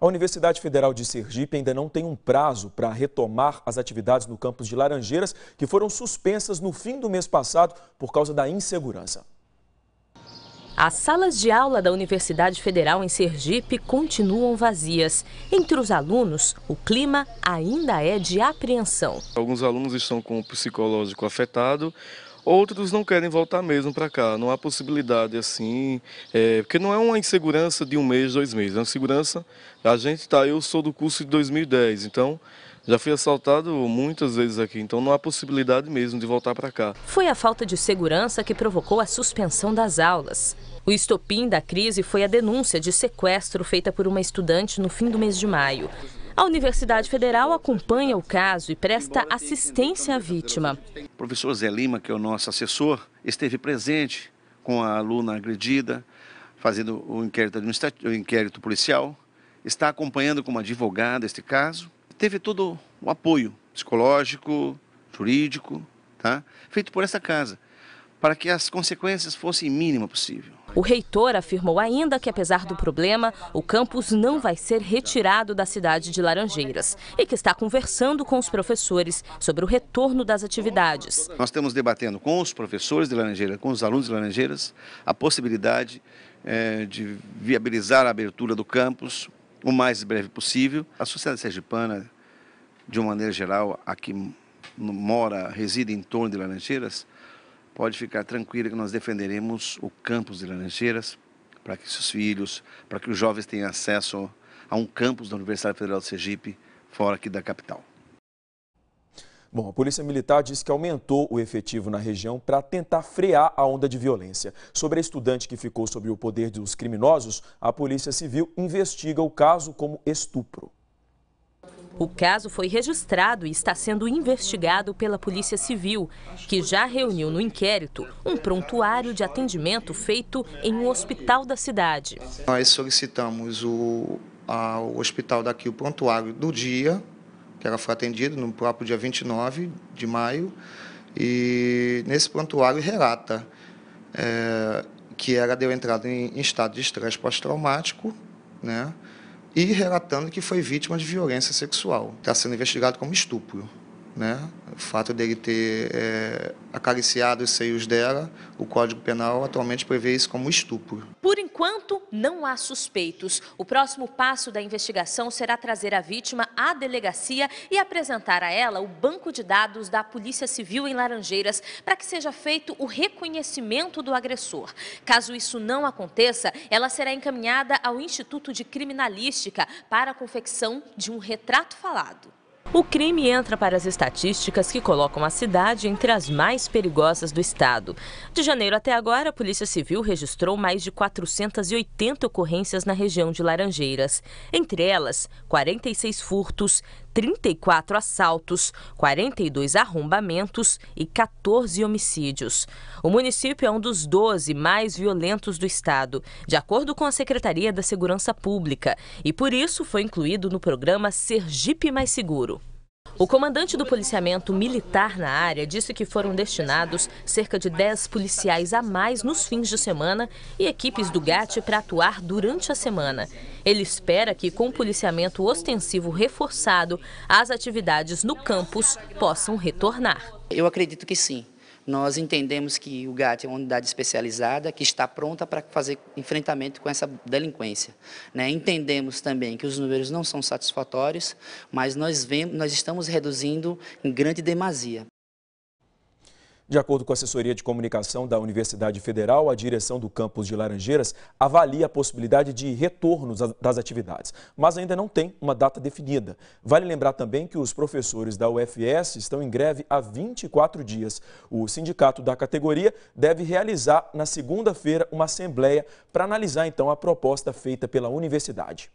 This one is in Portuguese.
A Universidade Federal de Sergipe ainda não tem um prazo para retomar as atividades no campus de Laranjeiras, que foram suspensas no fim do mês passado por causa da insegurança. As salas de aula da Universidade Federal em Sergipe continuam vazias. Entre os alunos, o clima ainda é de apreensão. Alguns alunos estão com o psicológico afetado, outros não querem voltar mesmo para cá. Não há possibilidade assim, é, porque não é uma insegurança de um mês, dois meses. É uma segurança. A gente está, eu sou do curso de 2010, então já fui assaltado muitas vezes aqui, então não há possibilidade mesmo de voltar para cá. Foi a falta de segurança que provocou a suspensão das aulas. O estopim da crise foi a denúncia de sequestro feita por uma estudante no fim do mês de maio. A Universidade Federal acompanha o caso e presta assistência à vítima. O professor Zé Lima, que é o nosso assessor, esteve presente com a aluna agredida, fazendo o inquérito, o inquérito policial, está acompanhando como advogada este caso. Teve todo o apoio psicológico, jurídico, tá? feito por essa casa, para que as consequências fossem mínimas possível. O reitor afirmou ainda que, apesar do problema, o campus não vai ser retirado da cidade de Laranjeiras e que está conversando com os professores sobre o retorno das atividades. Nós estamos debatendo com os professores de Laranjeiras, com os alunos de Laranjeiras, a possibilidade é, de viabilizar a abertura do campus o mais breve possível. A sociedade sergipana, de uma maneira geral, a que mora, reside em torno de Laranjeiras, pode ficar tranquila que nós defenderemos o campus de Laranjeiras para que seus filhos, para que os jovens tenham acesso a um campus da Universidade Federal de Sergipe, fora aqui da capital. Bom, a Polícia Militar diz que aumentou o efetivo na região para tentar frear a onda de violência. Sobre a estudante que ficou sob o poder dos criminosos, a Polícia Civil investiga o caso como estupro. O caso foi registrado e está sendo investigado pela Polícia Civil, que já reuniu no inquérito um prontuário de atendimento feito em um hospital da cidade. Nós solicitamos o, ao hospital daqui o prontuário do dia, que ela foi atendida no próprio dia 29 de maio, e nesse prontuário relata é, que ela deu entrada em, em estado de estresse pós-traumático, né? e relatando que foi vítima de violência sexual. Está sendo investigado como estupro. Né? o fato dele ter é, acariciado os seios dela, o Código Penal atualmente prevê isso como estupro. Por enquanto, não há suspeitos. O próximo passo da investigação será trazer a vítima à delegacia e apresentar a ela o banco de dados da Polícia Civil em Laranjeiras para que seja feito o reconhecimento do agressor. Caso isso não aconteça, ela será encaminhada ao Instituto de Criminalística para a confecção de um retrato falado. O crime entra para as estatísticas que colocam a cidade entre as mais perigosas do estado. De janeiro até agora, a Polícia Civil registrou mais de 480 ocorrências na região de Laranjeiras. Entre elas, 46 furtos, 34 assaltos, 42 arrombamentos e 14 homicídios. O município é um dos 12 mais violentos do estado, de acordo com a Secretaria da Segurança Pública, e por isso foi incluído no programa Sergipe Mais Seguro. O comandante do policiamento militar na área disse que foram destinados cerca de 10 policiais a mais nos fins de semana e equipes do GAT para atuar durante a semana. Ele espera que, com o policiamento ostensivo reforçado, as atividades no campus possam retornar. Eu acredito que sim. Nós entendemos que o GAT é uma unidade especializada que está pronta para fazer enfrentamento com essa delinquência. Né? Entendemos também que os números não são satisfatórios, mas nós, vemos, nós estamos reduzindo em grande demasia. De acordo com a assessoria de comunicação da Universidade Federal, a direção do campus de Laranjeiras avalia a possibilidade de retornos das atividades, mas ainda não tem uma data definida. Vale lembrar também que os professores da UFS estão em greve há 24 dias. O sindicato da categoria deve realizar na segunda-feira uma assembleia para analisar então a proposta feita pela universidade.